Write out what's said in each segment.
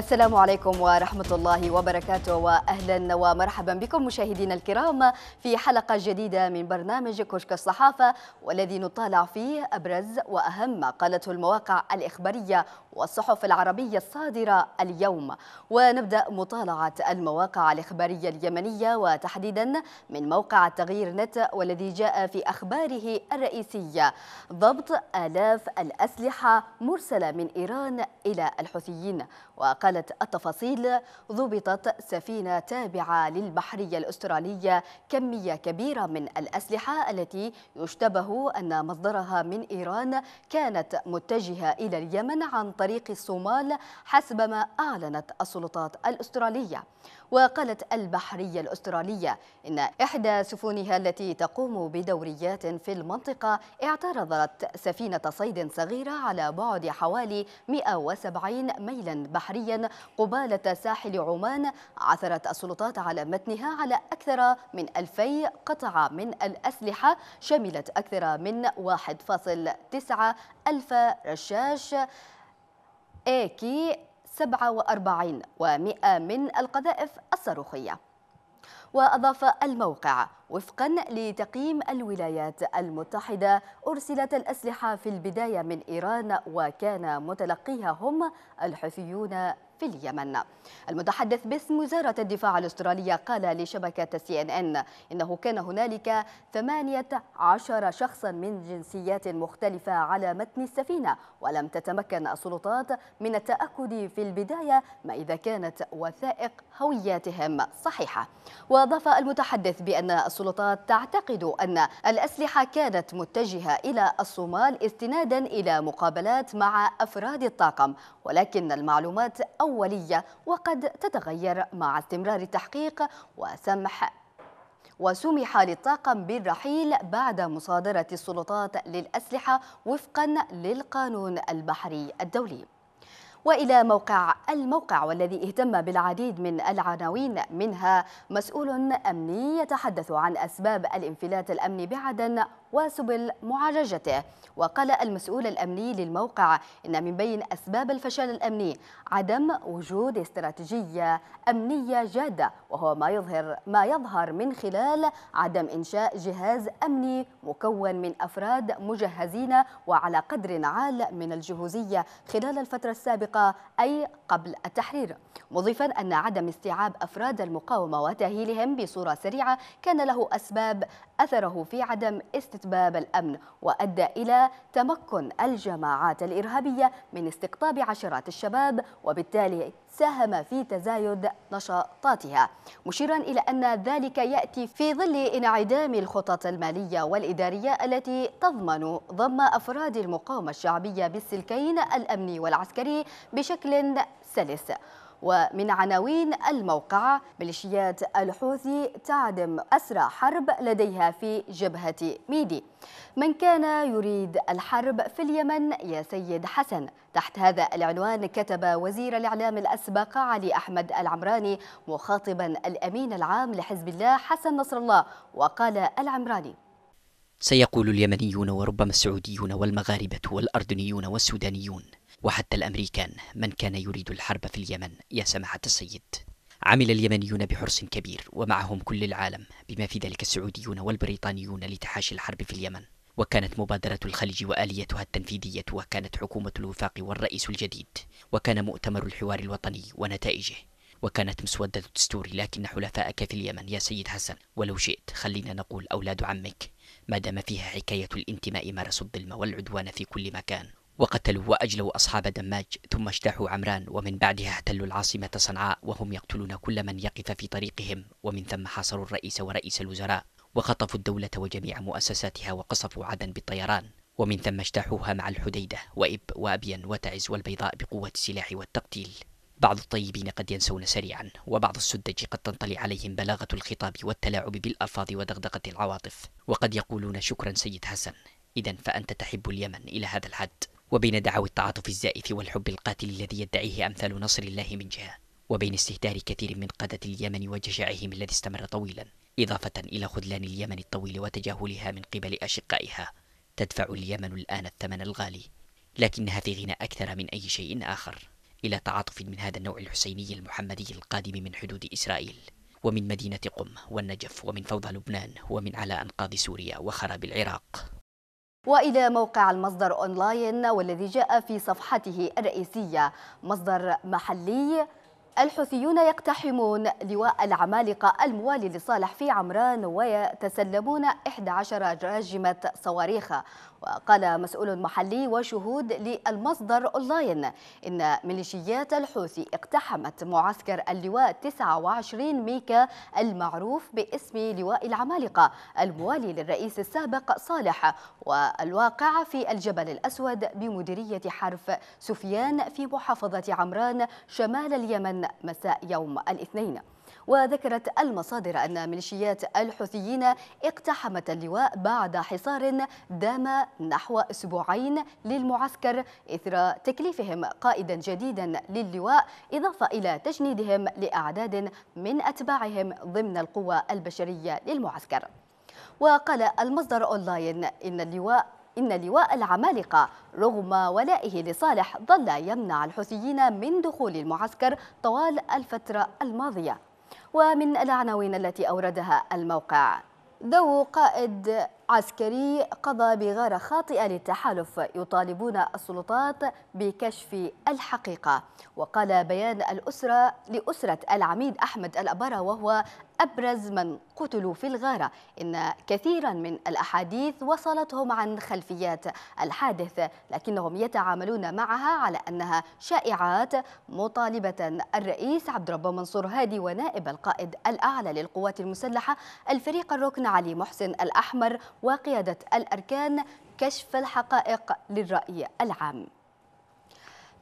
السلام عليكم ورحمة الله وبركاته وأهلا ومرحبا بكم مشاهدينا الكرام في حلقة جديدة من برنامج كشك الصحافة والذي نطالع فيه أبرز وأهم ما قالته المواقع الإخبارية والصحف العربية الصادرة اليوم ونبدأ مطالعة المواقع الإخبارية اليمنية وتحديدا من موقع تغيير نت والذي جاء في أخباره الرئيسية ضبط آلاف الأسلحة مرسلة من إيران إلى الحوثيين وقالت التفاصيل ضبطت سفينة تابعة للبحرية الأسترالية كمية كبيرة من الأسلحة التي يشتبه أن مصدرها من إيران كانت متجهة إلى اليمن عن طريق الصومال حسب ما أعلنت السلطات الأسترالية وقالت البحرية الأسترالية إن إحدى سفنها التي تقوم بدوريات في المنطقة اعترضت سفينة صيد صغيرة على بعد حوالي 170 ميلا بحريا قبالة ساحل عمان عثرت السلطات على متنها على أكثر من 2000 قطعة من الأسلحة شملت أكثر من 1.9 ألف رشاش آكي 47 و100 من القذائف الصاروخية وأضاف الموقع وفقا لتقييم الولايات المتحدة أرسلت الأسلحة في البداية من إيران وكان متلقيها هم الحوثيون في اليمن المتحدث باسم وزارة الدفاع الأسترالية قال لشبكة سي إن إن إنه كان هنالك 18 شخصا من جنسيات مختلفة على متن السفينة ولم تتمكن السلطات من التأكد في البداية ما إذا كانت وثائق هوياتهم صحيحة وأضاف المتحدث بأن السلطات تعتقد أن الأسلحة كانت متجهة إلى الصومال استنادا إلى مقابلات مع أفراد الطاقم ولكن المعلومات أولية وقد تتغير مع استمرار التحقيق وسمح وسمح للطاقم بالرحيل بعد مصادرة السلطات للأسلحة وفقا للقانون البحري الدولي وإلى موقع الموقع والذي اهتم بالعديد من العناوين منها مسؤول أمني يتحدث عن أسباب الانفلات الأمني بعدن وسبل معالجته وقال المسؤول الأمني للموقع إن من بين أسباب الفشل الأمني عدم وجود استراتيجية أمنية جادة وهو ما يظهر ما يظهر من خلال عدم إنشاء جهاز أمني مكون من أفراد مجهزين وعلى قدر عال من الجهوزية خلال الفترة السابقة السابقة أي قبل التحرير مضيفا أن عدم استيعاب أفراد المقاومة وتأهيلهم بصورة سريعة كان له أسباب أثره في عدم استتباب الأمن وأدى إلى تمكن الجماعات الإرهابية من استقطاب عشرات الشباب وبالتالي ساهم في تزايد نشاطاتها مشيرا إلى أن ذلك يأتي في ظل انعدام الخطط المالية والإدارية التي تضمن ضم أفراد المقاومة الشعبية بالسلكين الأمني والعسكري بشكل سلس ومن عناوين الموقعة ميليشيات الحوثي تعدم أسرى حرب لديها في جبهة ميدي من كان يريد الحرب في اليمن يا سيد حسن تحت هذا العنوان كتب وزير الإعلام الأسبق علي أحمد العمراني مخاطبا الأمين العام لحزب الله حسن نصر الله وقال العمراني سيقول اليمنيون وربما السعوديون والمغاربة والأردنيون والسودانيون وحتى الأمريكان من كان يريد الحرب في اليمن يا سماحة السيد عمل اليمنيون بحرص كبير ومعهم كل العالم بما في ذلك السعوديون والبريطانيون لتحاشي الحرب في اليمن وكانت مبادرة الخليج وآليتها التنفيذية وكانت حكومة الوفاق والرئيس الجديد وكان مؤتمر الحوار الوطني ونتائجه وكانت مسودة الدستور لكن حلفائك في اليمن يا سيد حسن ولو شئت خلينا نقول أولاد عمك ما دام فيها حكاية الانتماء مارسوا الظلم والعدوان في كل مكان وقتلوا وأجلوا أصحاب دماج ثم اجتاحوا عمران ومن بعدها احتلوا العاصمة صنعاء وهم يقتلون كل من يقف في طريقهم ومن ثم حاصروا الرئيس ورئيس الوزراء وخطفوا الدولة وجميع مؤسساتها وقصفوا عدن بالطيران ومن ثم اجتاحوها مع الحديدة وإب وأبين وتعز والبيضاء بقوة السلاح والتقتيل بعض الطيبين قد ينسون سريعا وبعض السذج قد تنطلي عليهم بلاغة الخطاب والتلاعب بالألفاظ ودغدغة العواطف وقد يقولون شكرا سيد حسن إذا فأنت تحب اليمن إلى هذا الحد وبين دعاوى التعاطف الزائف والحب القاتل الذي يدعيه أمثال نصر الله من جهة وبين استهتار كثير من قادة اليمن وجشعهم الذي استمر طويلا إضافة إلى خذلان اليمن الطويل وتجاهلها من قبل أشقائها تدفع اليمن الآن الثمن الغالي لكنها في غنى أكثر من أي شيء آخر إلى تعاطف من هذا النوع الحسيني المحمدي القادم من حدود إسرائيل ومن مدينة قم والنجف ومن فوضى لبنان ومن على أنقاض سوريا وخراب العراق وإلى موقع المصدر أونلاين والذي جاء في صفحته الرئيسية مصدر محلي الحوثيون يقتحمون لواء العمالقة الموالي لصالح في عمران ويتسلمون 11 راجمة صواريخ وقال مسؤول محلي وشهود للمصدر أونلاين إن ميليشيات الحوثي اقتحمت معسكر اللواء 29 ميكا المعروف باسم لواء العمالقة الموالي للرئيس السابق صالح والواقع في الجبل الأسود بمديرية حرف سفيان في محافظة عمران شمال اليمن مساء يوم الاثنين وذكرت المصادر أن ميليشيات الحوثيين اقتحمت اللواء بعد حصار دام نحو أسبوعين للمعسكر إثر تكليفهم قائدا جديدا للواء إضافة إلى تجنيدهم لأعداد من أتباعهم ضمن القوى البشرية للمعسكر وقال المصدر أونلاين إن اللواء إن لواء العمالقة رغم ولائه لصالح ظل يمنع الحوثيين من دخول المعسكر طوال الفترة الماضية ومن العناوين التي أوردها الموقع ذو قائد عسكري قضى بغارة خاطئة للتحالف يطالبون السلطات بكشف الحقيقة وقال بيان الأسرة لأسرة العميد أحمد الأبرة وهو أبرز من قتلوا في الغارة إن كثيرا من الأحاديث وصلتهم عن خلفيات الحادث لكنهم يتعاملون معها على أنها شائعات مطالبة الرئيس عبد الرب منصور هادي ونائب القائد الأعلى للقوات المسلحة الفريق الركن علي محسن الأحمر وقيادة الأركان كشف الحقائق للرأي العام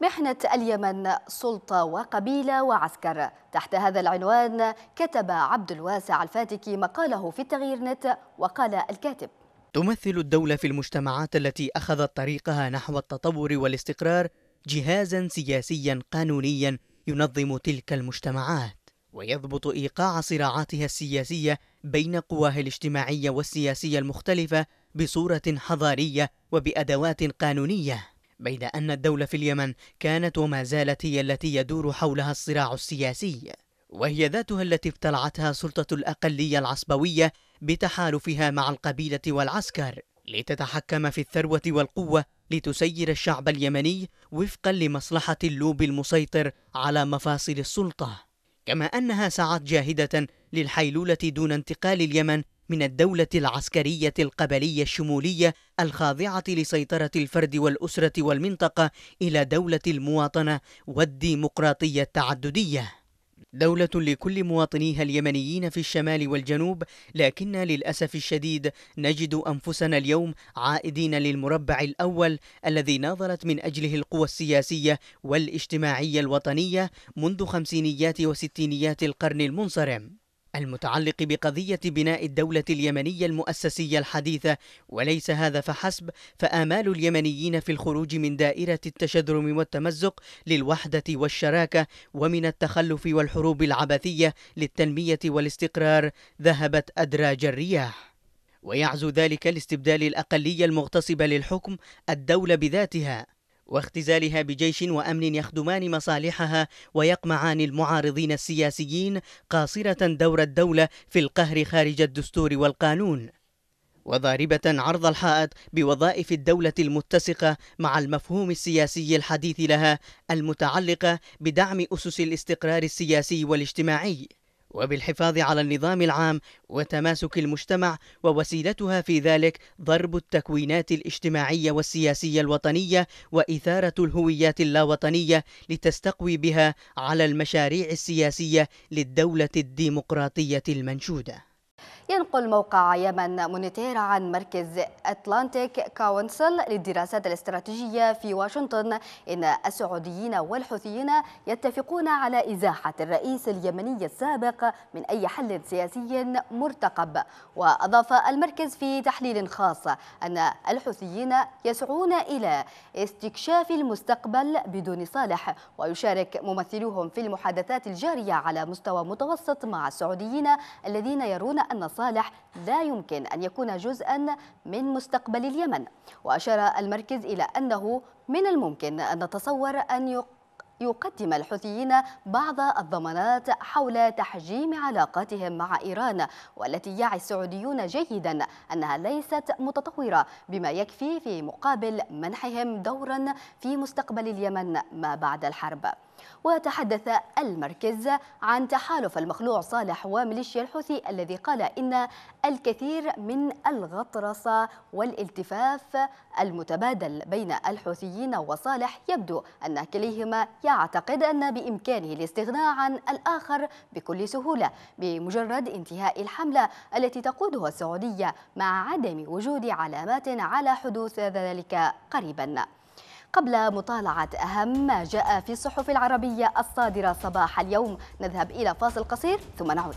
محنة اليمن سلطة وقبيلة وعسكر تحت هذا العنوان كتب عبد الواسع الفاتكي مقاله في التغيير نت وقال الكاتب تمثل الدولة في المجتمعات التي أخذت طريقها نحو التطور والاستقرار جهازا سياسيا قانونيا ينظم تلك المجتمعات ويضبط إيقاع صراعاتها السياسية بين قواه الاجتماعية والسياسية المختلفة بصورة حضارية وبأدوات قانونية بيد أن الدولة في اليمن كانت وما زالت هي التي يدور حولها الصراع السياسي وهي ذاتها التي ابتلعتها سلطة الأقلية العصبوية بتحالفها مع القبيلة والعسكر لتتحكم في الثروة والقوة لتسير الشعب اليمني وفقا لمصلحة اللوب المسيطر على مفاصل السلطة كما أنها سعت جاهدة للحيلولة دون انتقال اليمن من الدولة العسكرية القبلية الشمولية الخاضعة لسيطرة الفرد والأسرة والمنطقة إلى دولة المواطنة والديمقراطية التعددية دولة لكل مواطنيها اليمنيين في الشمال والجنوب لكن للأسف الشديد نجد أنفسنا اليوم عائدين للمربع الأول الذي ناضلت من أجله القوى السياسية والاجتماعية الوطنية منذ خمسينيات وستينيات القرن المنصرم المتعلق بقضية بناء الدولة اليمنية المؤسسية الحديثة وليس هذا فحسب فآمال اليمنيين في الخروج من دائرة التشذرم والتمزق للوحدة والشراكة ومن التخلف والحروب العبثية للتنمية والاستقرار ذهبت أدراج الرياح ويعزو ذلك لاستبدال الأقلية المغتصبة للحكم الدولة بذاتها واختزالها بجيش وامن يخدمان مصالحها ويقمعان المعارضين السياسيين قاصره دور الدوله في القهر خارج الدستور والقانون وضاربة عرض الحائط بوظائف الدولة المتسقة مع المفهوم السياسي الحديث لها المتعلقة بدعم أسس الاستقرار السياسي والاجتماعي وبالحفاظ على النظام العام وتماسك المجتمع ووسيلتها في ذلك ضرب التكوينات الاجتماعية والسياسية الوطنية وإثارة الهويات اللاوطنية لتستقوي بها على المشاريع السياسية للدولة الديمقراطية المنشوده ينقل موقع يمن مونيتير عن مركز أتلانتيك كاونسل للدراسات الاستراتيجية في واشنطن إن السعوديين والحوثيين يتفقون على إزاحة الرئيس اليمني السابق من أي حل سياسي مرتقب وأضاف المركز في تحليل خاص أن الحوثيين يسعون إلى استكشاف المستقبل بدون صالح ويشارك ممثلوهم في المحادثات الجارية على مستوى متوسط مع السعوديين الذين يرون أن المصالح لا يمكن أن يكون جزءا من مستقبل اليمن وأشار المركز إلى أنه من الممكن أن نتصور أن يقدم الحوثيين بعض الضمانات حول تحجيم علاقاتهم مع إيران والتي يعي السعوديون جيدا أنها ليست متطورة بما يكفي في مقابل منحهم دورا في مستقبل اليمن ما بعد الحرب وتحدث المركز عن تحالف المخلوع صالح وميليشيا الحوثي الذي قال إن الكثير من الغطرسة والالتفاف المتبادل بين الحوثيين وصالح يبدو أن كليهما يعتقد أن بإمكانه الاستغناء عن الآخر بكل سهولة بمجرد انتهاء الحملة التي تقودها السعودية مع عدم وجود علامات على حدوث ذلك قريباً قبل مطالعة أهم ما جاء في الصحف العربية الصادرة صباح اليوم نذهب إلى فاصل قصير ثم نعود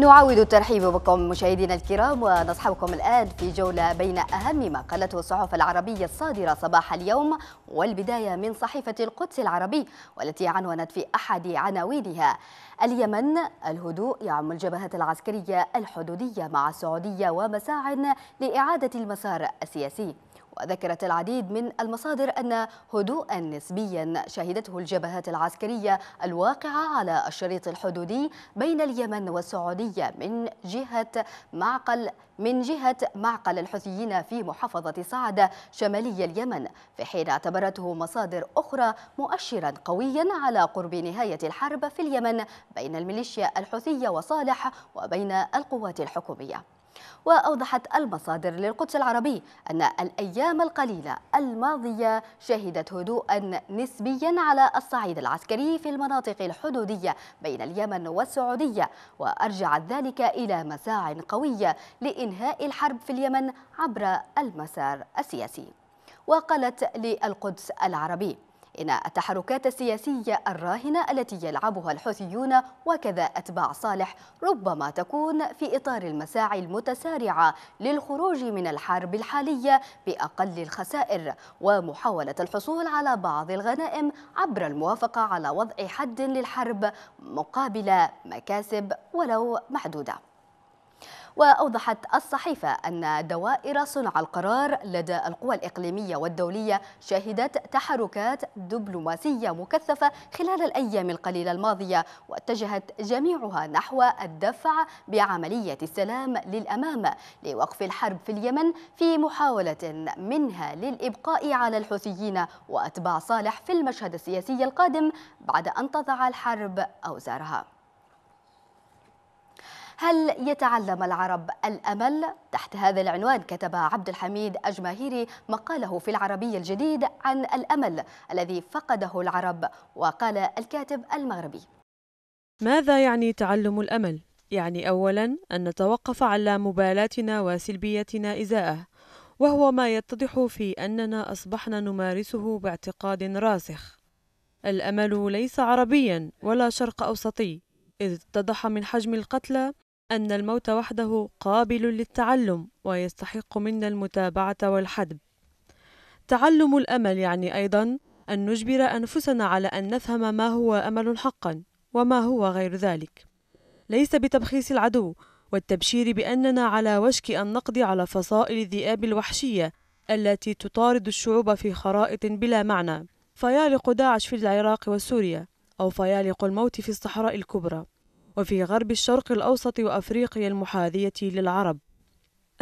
نعاود الترحيب بكم مشاهدينا الكرام ونصحبكم الآن في جولة بين أهم ما قالته الصحف العربية الصادرة صباح اليوم والبداية من صحيفة القدس العربي والتي عنونت في أحد عناوينها اليمن الهدوء يعم الجبهة العسكرية الحدودية مع السعودية ومساع لإعادة المسار السياسي وذكرت العديد من المصادر أن هدوءا نسبيا شهدته الجبهات العسكرية الواقعة على الشريط الحدودي بين اليمن والسعودية من جهة معقل من جهة معقل الحوثيين في محافظة صعدة شمالي اليمن في حين اعتبرته مصادر أخرى مؤشرا قويا على قرب نهاية الحرب في اليمن بين الميليشيا الحوثية وصالح وبين القوات الحكومية وأوضحت المصادر للقدس العربي أن الأيام القليلة الماضية شهدت هدوءا نسبيا على الصعيد العسكري في المناطق الحدودية بين اليمن والسعودية وأرجعت ذلك إلى مساع قوية لإنهاء الحرب في اليمن عبر المسار السياسي وقالت للقدس العربي إن التحركات السياسية الراهنة التي يلعبها الحوثيون وكذا أتباع صالح ربما تكون في إطار المساعي المتسارعة للخروج من الحرب الحالية بأقل الخسائر ومحاولة الحصول على بعض الغنائم عبر الموافقة على وضع حد للحرب مقابل مكاسب ولو محدوده وأوضحت الصحيفة أن دوائر صنع القرار لدى القوى الإقليمية والدولية شهدت تحركات دبلوماسية مكثفة خلال الأيام القليلة الماضية واتجهت جميعها نحو الدفع بعملية السلام للأمام لوقف الحرب في اليمن في محاولة منها للإبقاء على الحوثيين وأتباع صالح في المشهد السياسي القادم بعد أن تضع الحرب أوزارها هل يتعلم العرب الأمل؟ تحت هذا العنوان كتب عبد الحميد أجماهيري مقاله في العربي الجديد عن الأمل الذي فقده العرب وقال الكاتب المغربي ماذا يعني تعلم الأمل؟ يعني أولا أن نتوقف على مبالاتنا وسلبيتنا إزاءه وهو ما يتضح في أننا أصبحنا نمارسه باعتقاد راسخ الأمل ليس عربيا ولا شرق أوسطي إذ اتضح من حجم القتلى أن الموت وحده قابل للتعلم ويستحق منا المتابعة والحدب. تعلم الأمل يعني أيضا أن نجبر أنفسنا على أن نفهم ما هو أمل حقا وما هو غير ذلك. ليس بتبخيس العدو والتبشير بأننا على وشك أن نقضي على فصائل الذئاب الوحشية التي تطارد الشعوب في خرائط بلا معنى. فيالق داعش في العراق وسوريا أو فيالق الموت في الصحراء الكبرى. وفي غرب الشرق الأوسط وأفريقيا المحاذية للعرب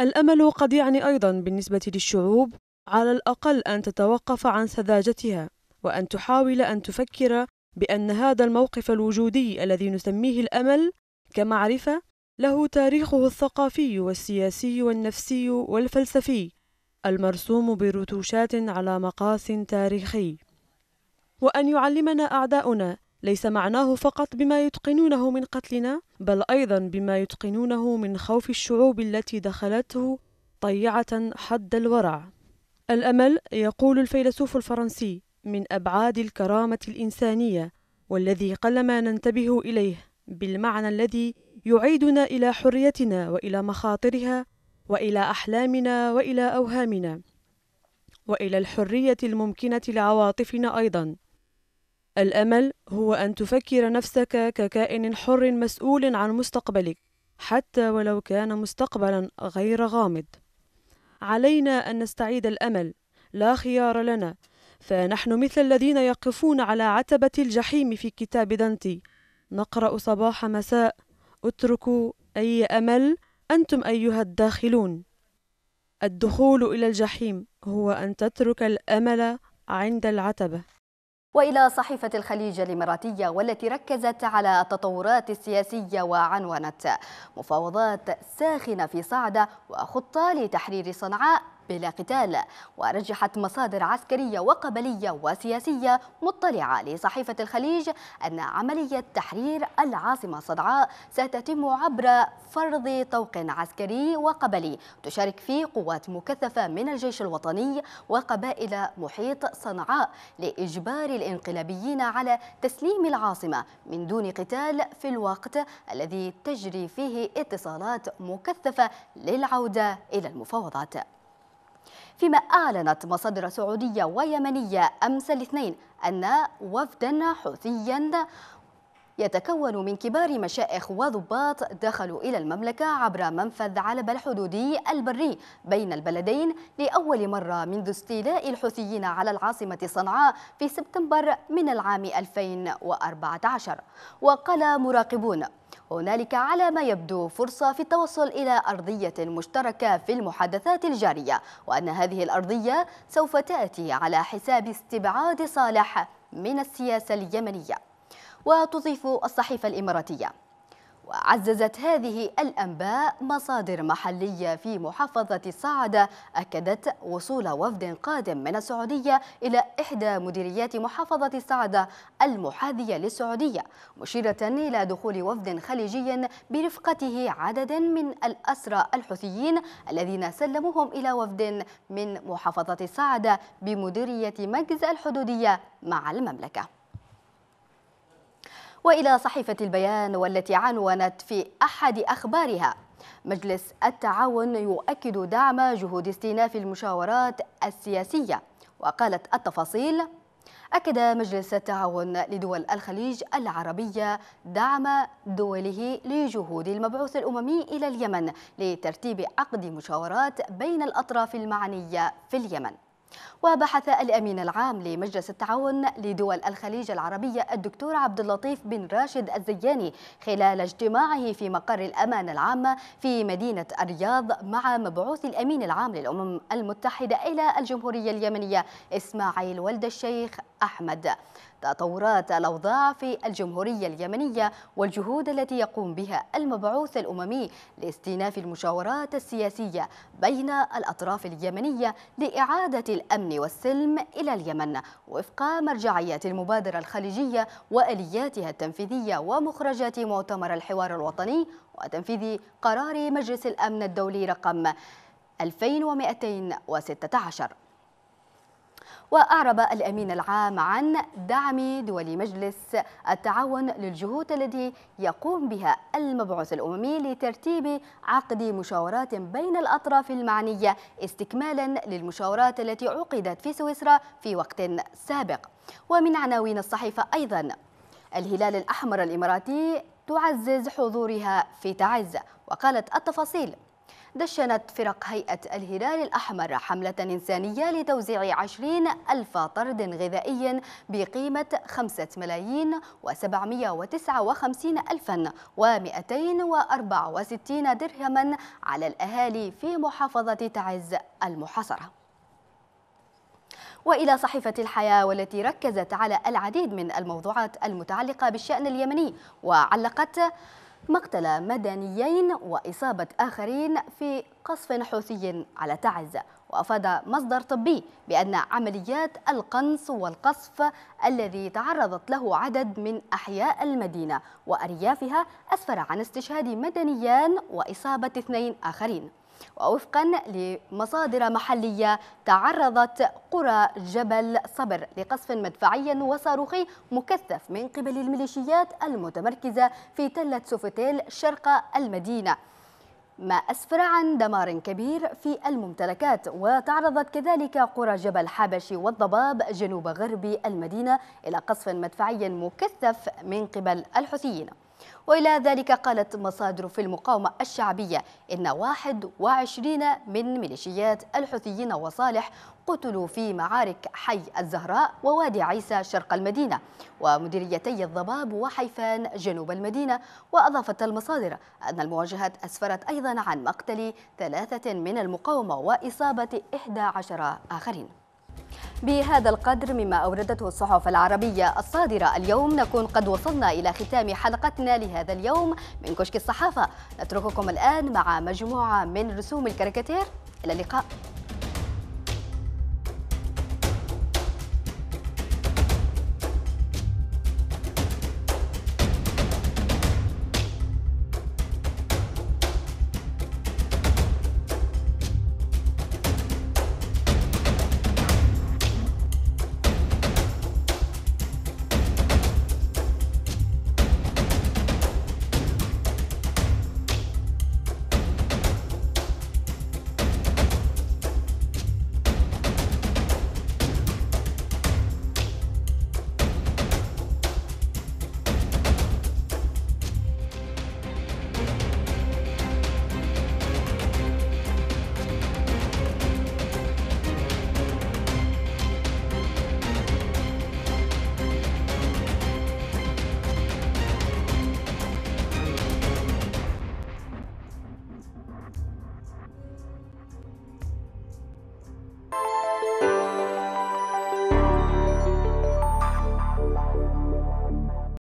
الأمل قد يعني أيضا بالنسبة للشعوب على الأقل أن تتوقف عن سذاجتها وأن تحاول أن تفكر بأن هذا الموقف الوجودي الذي نسميه الأمل كمعرفة له تاريخه الثقافي والسياسي والنفسي والفلسفي المرسوم برتوشات على مقاس تاريخي وأن يعلمنا أعداؤنا ليس معناه فقط بما يتقنونه من قتلنا بل ايضا بما يتقنونه من خوف الشعوب التي دخلته طيعه حد الورع الامل يقول الفيلسوف الفرنسي من ابعاد الكرامه الانسانيه والذي قلما ننتبه اليه بالمعنى الذي يعيدنا الى حريتنا والى مخاطرها والى احلامنا والى اوهامنا والى الحريه الممكنه لعواطفنا ايضا الامل هو ان تفكر نفسك ككائن حر مسؤول عن مستقبلك حتى ولو كان مستقبلا غير غامض علينا ان نستعيد الامل لا خيار لنا فنحن مثل الذين يقفون على عتبه الجحيم في كتاب دانتي نقرا صباح مساء اتركوا اي امل انتم ايها الداخلون الدخول الى الجحيم هو ان تترك الامل عند العتبه وإلى صحيفة الخليج الإماراتية والتي ركزت على التطورات السياسية وعنونت مفاوضات ساخنة في صعدة وخطة لتحرير صنعاء بلا قتال ورجحت مصادر عسكرية وقبلية وسياسية مطلعة لصحيفة الخليج أن عملية تحرير العاصمة صنعاء ستتم عبر فرض طوق عسكري وقبلي تشارك فيه قوات مكثفة من الجيش الوطني وقبائل محيط صنعاء لإجبار الانقلابيين على تسليم العاصمة من دون قتال في الوقت الذي تجري فيه اتصالات مكثفة للعودة إلى المفاوضات فيما أعلنت مصادر سعودية ويمنية أمس الاثنين أن وفدا حوثيا يتكون من كبار مشائخ وضباط دخلوا إلى المملكة عبر منفذ علب الحدودي البري بين البلدين لأول مرة منذ استيلاء الحوثيين على العاصمة صنعاء في سبتمبر من العام 2014 وقال مراقبون هنالك على ما يبدو فرصة في التوصل إلى أرضية مشتركة في المحادثات الجارية وأن هذه الأرضية سوف تأتي على حساب استبعاد صالح من السياسة اليمنية وتضيف الصحيفة الإماراتية وعززت هذه الأنباء مصادر محلية في محافظة الصعدة أكدت وصول وفد قادم من السعودية إلى إحدى مديريات محافظة الصعدة المحاذية للسعودية مشيرة إلى دخول وفد خليجي برفقته عدد من الأسرى الحوثيين الذين سلموهم إلى وفد من محافظة الصعدة بمديرية مجز الحدودية مع المملكة وإلى صحيفة البيان والتي عنونت في أحد أخبارها مجلس التعاون يؤكد دعم جهود استئناف المشاورات السياسية وقالت التفاصيل أكد مجلس التعاون لدول الخليج العربية دعم دوله لجهود المبعوث الأممي إلى اليمن لترتيب عقد مشاورات بين الأطراف المعنية في اليمن وبحث الأمين العام لمجلس التعاون لدول الخليج العربية الدكتور عبد اللطيف بن راشد الزياني خلال اجتماعه في مقر الأمانة العامة في مدينة الرياض مع مبعوث الأمين العام للأمم المتحدة إلى الجمهورية اليمنية إسماعيل ولد الشيخ أحمد تطورات الأوضاع في الجمهورية اليمنية والجهود التي يقوم بها المبعوث الأممي لاستئناف المشاورات السياسية بين الأطراف اليمنية لإعادة الأمن والسلم إلى اليمن وفق مرجعيات المبادرة الخليجية وآلياتها التنفيذية ومخرجات مؤتمر الحوار الوطني وتنفيذ قرار مجلس الأمن الدولي رقم 2216 وأعرب الأمين العام عن دعم دول مجلس التعاون للجهود التي يقوم بها المبعوث الأممي لترتيب عقد مشاورات بين الأطراف المعنية استكمالا للمشاورات التي عقدت في سويسرا في وقت سابق ومن عناوين الصحيفة أيضا الهلال الأحمر الإماراتي تعزز حضورها في تعز وقالت التفاصيل دشنت فرق هيئة الهلال الأحمر حملة إنسانية لتوزيع عشرين ألف طرد غذائي بقيمة خمسة ملايين وتسعة وخمسين الفا وأربعة وستين درهما على الأهالي في محافظة تعز المحاصرة وإلى صحيفة الحياة والتي ركزت على العديد من الموضوعات المتعلقة بالشأن اليمني وعلقت مقتل مدنيين وإصابة آخرين في قصف حوثي على تعز وأفاد مصدر طبي بأن عمليات القنص والقصف الذي تعرضت له عدد من أحياء المدينة وأريافها أسفر عن استشهاد مدنيان وإصابة اثنين آخرين ووفقا لمصادر محلية تعرضت قرى جبل صبر لقصف مدفعي وصاروخي مكثف من قبل الميليشيات المتمركزة في تلة سوفتيل شرق المدينة ما أسفر عن دمار كبير في الممتلكات وتعرضت كذلك قرى جبل حبشي والضباب جنوب غرب المدينة إلى قصف مدفعي مكثف من قبل الحوثيين وإلى ذلك قالت مصادر في المقاومة الشعبية إن 21 من ميليشيات الحوثيين وصالح قتلوا في معارك حي الزهراء ووادي عيسى شرق المدينة ومديريتي الضباب وحيفان جنوب المدينة وأضافت المصادر أن المواجهات أسفرت أيضا عن مقتل ثلاثة من المقاومة وإصابة 11 آخرين بهذا القدر مما أوردته الصحف العربية الصادرة اليوم نكون قد وصلنا إلى ختام حلقتنا لهذا اليوم من كشك الصحافة نترككم الآن مع مجموعة من رسوم الكاريكاتير إلى اللقاء